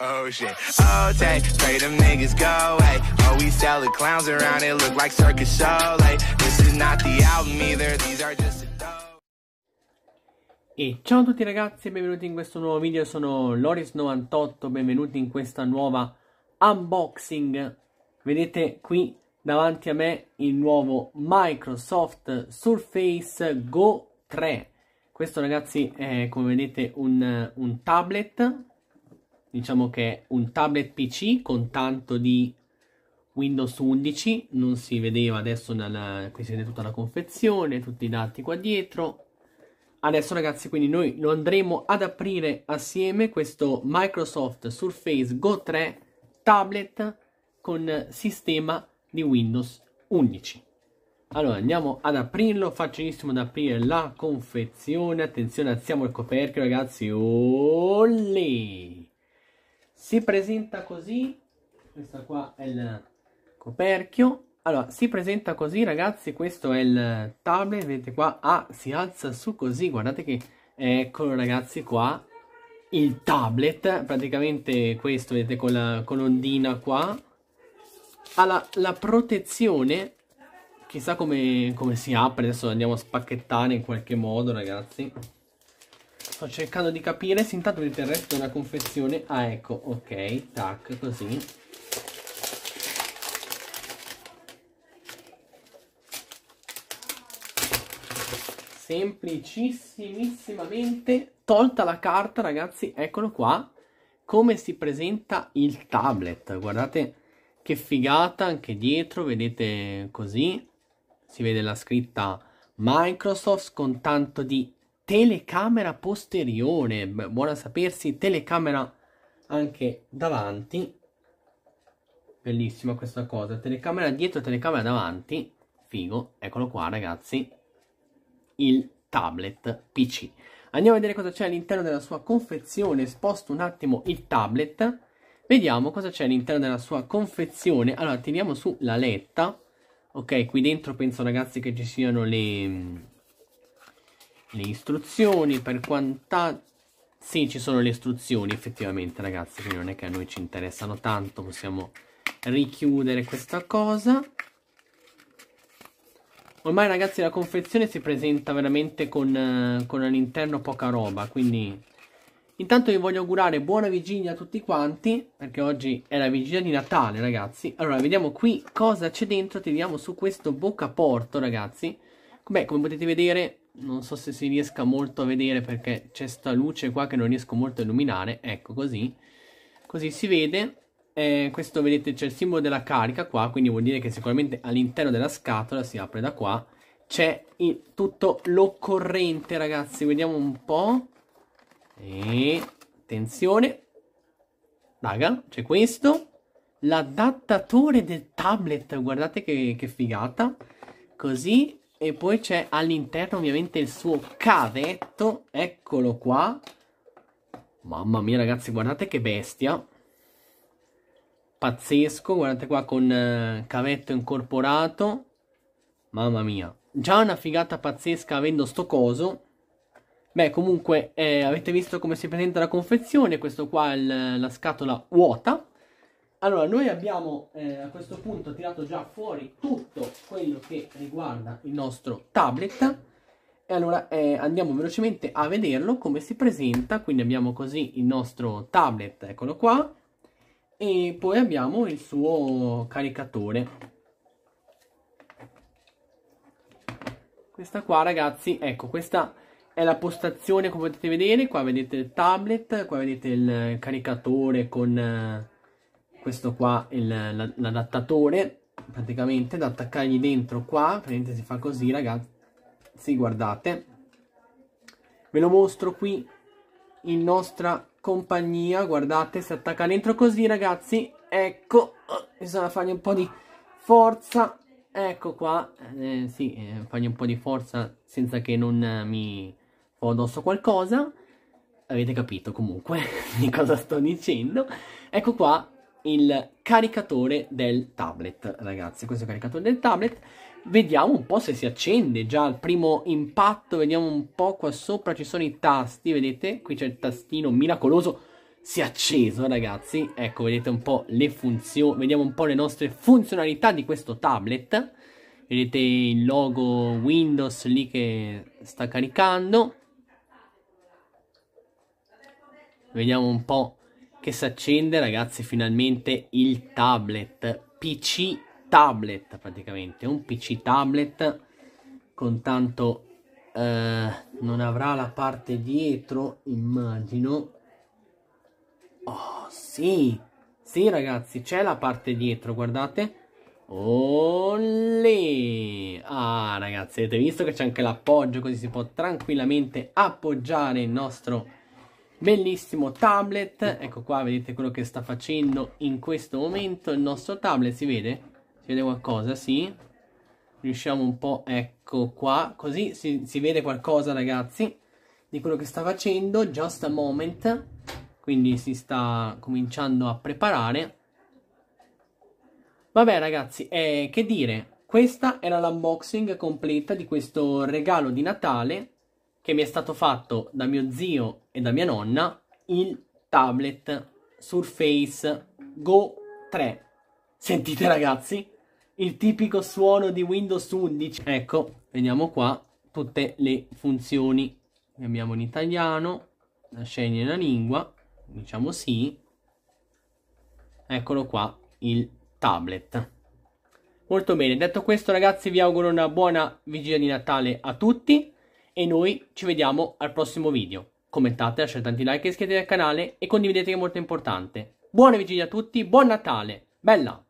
Oh shit. Oh tay, pray them niggas go away. Oh, we sell the clowns around it, look like circus show. this is not the album either, these are just E ciao a tutti ragazzi e benvenuti in questo nuovo video, sono Loris98, benvenuti in questa nuova unboxing. Vedete qui davanti a me il nuovo Microsoft Surface Go 3. Questo ragazzi è come vedete un, un tablet diciamo che un tablet PC con tanto di Windows 11 non si vedeva adesso nella, qui si vede tutta la confezione, tutti i dati qua dietro. Adesso ragazzi, quindi noi lo andremo ad aprire assieme questo Microsoft Surface Go 3 tablet con sistema di Windows 11. Allora andiamo ad aprirlo, facilissimo ad aprire la confezione, attenzione alziamo il coperchio ragazzi, olè! Si presenta così, questo qua è il coperchio. Allora, si presenta così ragazzi, questo è il tablet, vedete qua, ah, si alza su così, guardate che eccolo ragazzi qua, il tablet, praticamente questo vedete con la colondina qua, ha la, la protezione, chissà come, come si apre, adesso andiamo a spacchettare in qualche modo ragazzi sto cercando di capire se intanto il resto della confezione ah ecco ok tac così semplicissimissimamente tolta la carta ragazzi eccolo qua come si presenta il tablet guardate che figata anche dietro vedete così si vede la scritta Microsoft con tanto di telecamera posteriore, buona sapersi, telecamera anche davanti, bellissima questa cosa, telecamera dietro, telecamera davanti, figo, eccolo qua ragazzi, il tablet PC. Andiamo a vedere cosa c'è all'interno della sua confezione, sposto un attimo il tablet, vediamo cosa c'è all'interno della sua confezione, allora tiriamo su la letta, ok, qui dentro penso ragazzi che ci siano le le istruzioni per quanta... Sì, ci sono le istruzioni effettivamente ragazzi, quindi non è che a noi ci interessano tanto, possiamo richiudere questa cosa. Ormai ragazzi la confezione si presenta veramente con, con all'interno poca roba, quindi intanto vi voglio augurare buona vigilia a tutti quanti, perché oggi è la vigilia di Natale ragazzi. Allora, vediamo qui cosa c'è dentro, tiriamo su questo bocca porto ragazzi. Beh, come potete vedere non so se si riesca molto a vedere perché c'è sta luce qua che non riesco molto a illuminare, ecco così, così si vede, eh, questo vedete c'è il simbolo della carica qua, quindi vuol dire che sicuramente all'interno della scatola si apre da qua, c'è tutto l'occorrente ragazzi, vediamo un po', e attenzione, raga, c'è questo, l'adattatore del tablet, guardate che, che figata, così e poi c'è all'interno ovviamente il suo cavetto, eccolo qua. Mamma mia ragazzi, guardate che bestia. Pazzesco, guardate qua con eh, cavetto incorporato. Mamma mia. Già una figata pazzesca avendo sto coso. Beh, comunque, eh, avete visto come si presenta la confezione. Questo qua è la scatola vuota. Allora, noi abbiamo eh, a questo punto tirato già fuori tutto quello che riguarda il nostro tablet. E allora eh, andiamo velocemente a vederlo come si presenta. Quindi abbiamo così il nostro tablet, eccolo qua. E poi abbiamo il suo caricatore. Questa qua ragazzi, ecco, questa è la postazione come potete vedere. Qua vedete il tablet, qua vedete il caricatore con... Eh, questo qua è l'adattatore praticamente da attaccargli dentro qua praticamente si fa così ragazzi guardate ve lo mostro qui in nostra compagnia guardate si attacca dentro così ragazzi ecco oh, bisogna fargli un po' di forza ecco qua eh, sì eh, fargli un po' di forza senza che non eh, mi fo addosso qualcosa avete capito comunque di cosa sto dicendo ecco qua il caricatore del tablet, ragazzi. Questo è il caricatore del tablet. Vediamo un po' se si accende già al primo impatto. Vediamo un po' qua sopra ci sono i tasti, vedete? Qui c'è il tastino miracoloso. Si è acceso, ragazzi. Ecco, vedete un po' le funzioni. Vediamo un po' le nostre funzionalità di questo tablet. Vedete il logo Windows lì che sta caricando. Vediamo un po' che si accende ragazzi finalmente il tablet PC tablet praticamente un PC tablet con tanto eh, non avrà la parte dietro immagino oh sì sì ragazzi c'è la parte dietro guardate Olè! Ah ragazzi avete visto che c'è anche l'appoggio così si può tranquillamente appoggiare il nostro Bellissimo tablet, ecco qua vedete quello che sta facendo in questo momento il nostro tablet, si vede? Si vede qualcosa, sì? Riusciamo un po', ecco qua, così si, si vede qualcosa ragazzi di quello che sta facendo, just a moment, quindi si sta cominciando a preparare. Vabbè ragazzi, eh, che dire, questa era l'unboxing completa di questo regalo di Natale che mi è stato fatto da mio zio e da mia nonna il tablet Surface Go 3. Sentite ragazzi, il tipico suono di Windows 11. Ecco, vediamo qua tutte le funzioni abbiamo in italiano, la scegliere la lingua, diciamo sì. Eccolo qua, il tablet. Molto bene, detto questo ragazzi vi auguro una buona vigilia di Natale a tutti e noi ci vediamo al prossimo video. Commentate, lasciate tanti like, iscrivetevi al canale e condividete che è molto importante. Buone vigilie a tutti, buon Natale, bella!